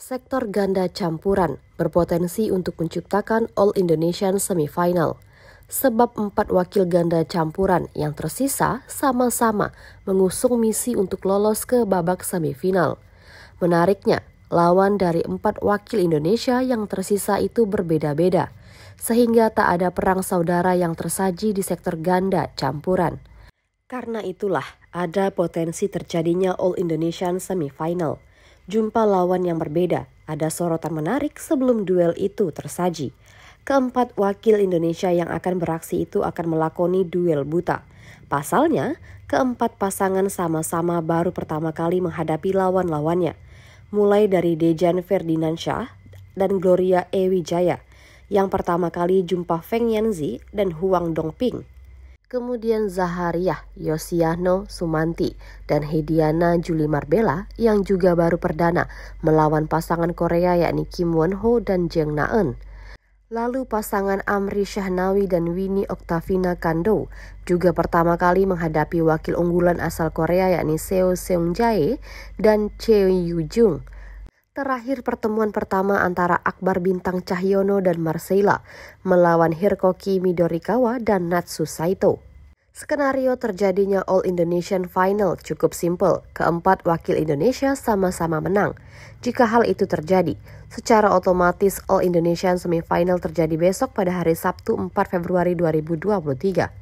Sektor ganda campuran berpotensi untuk menciptakan All Indonesian Semifinal. Sebab empat wakil ganda campuran yang tersisa sama-sama mengusung misi untuk lolos ke babak semifinal. Menariknya, lawan dari empat wakil Indonesia yang tersisa itu berbeda-beda, sehingga tak ada perang saudara yang tersaji di sektor ganda campuran. Karena itulah, ada potensi terjadinya All Indonesian Semifinal – jumpa lawan yang berbeda. Ada sorotan menarik sebelum duel itu tersaji. Keempat wakil Indonesia yang akan beraksi itu akan melakoni duel buta. Pasalnya, keempat pasangan sama-sama baru pertama kali menghadapi lawan-lawannya. Mulai dari Dejan Ferdinand dan Gloria Ewijaya yang pertama kali jumpa Feng Yanzi dan Huang Dongping kemudian Zahariah Yosiano Sumanti dan Hediana Juli Marbella yang juga baru perdana melawan pasangan Korea yakni Kim Won Ho dan Jeng Eun. Lalu pasangan Amri Syahnawi dan Winnie Octavina Kando juga pertama kali menghadapi wakil unggulan asal Korea yakni Seo Seung Jae dan Cheo Yoo Jung. Terakhir pertemuan pertama antara Akbar Bintang Cahyono dan Marcella melawan Hirkoki Midorikawa dan Natsu Saito. Skenario terjadinya All Indonesian Final cukup simpel. Keempat wakil Indonesia sama-sama menang. Jika hal itu terjadi, secara otomatis All Indonesian Semifinal terjadi besok pada hari Sabtu 4 Februari 2023.